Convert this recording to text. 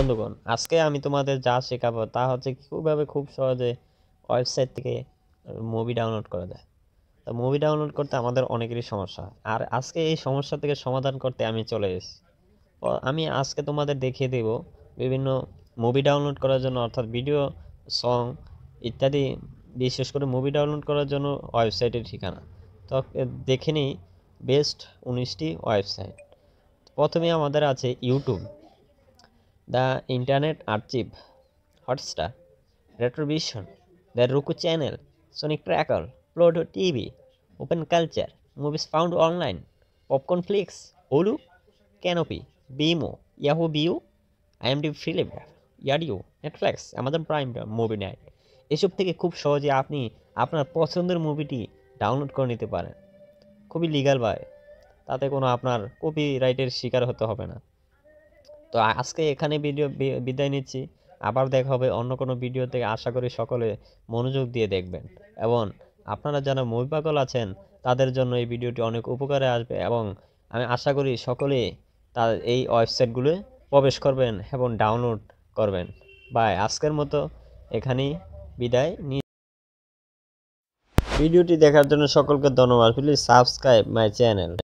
বন্ধুগণ আজকে আমি তোমাদের যা শেখাবো তা হচ্ছে কীভাবে খুব সহজে ওয়েবসাইট থেকে মুভি ডাউনলোড করা যায় তা মুভি ডাউনলোড করতে আমাদের অনেকেরই সমস্যা আর আজকে এই সমস্যা থেকে সমাধান করতে আমি চলে এসেছি আমি আজকে তোমাদের দেখিয়ে দেব বিভিন্ন মুভি ডাউনলোড করার জন্য অর্থাৎ ভিডিও সং ইত্যাদি বিশেষ করে মুভি ডাউনলোড করার জন্য ওয়েবসাইটের ঠিকানা তো দেখে নিই বেস্ট উনিশটি ওয়েবসাইট প্রথমে আমাদের আছে YouTube the Internet Archive Hotstar Retrovision the Roku channel Sonic Crackle Pluto TV open culture movies found online Popcornflix Hulu Kanopy Vimeo Yahoo Viu IMD Philo Yidio Netflix আমাদের Prime movie night এসব থেকে খুব সহজে আপনি আপনার পছন্দের মুভিটি download করে নিতে পারেন খুবই বায় তাতে কোনো আপনার কপি রাইটের শিকার হতে হবে না তো আজকে এখানে ভিডিও বিদায় নিচ্ছি আবার দেখা হবে অন্য কোনো ভিডিও থেকে আশা করি সকলে মনোযোগ দিয়ে দেখবেন এবং আপনারা যারা মুভি পাগল আছেন তাদের জন্য এই ভিডিওটি অনেক উপকারে আসবে এবং আমি আশা করি সকলে তার এই ওয়েবসাইটগুলো প্রবেশ করবেন এবং ডাউনলোড করবেন বাই আজকের মতো এখানেই বিদায় নিয়ে ভিডিওটি দেখার জন্য সকলকে ধন্যবাদ প্লিজ সাবস্ক্রাইব মাই চ্যানেল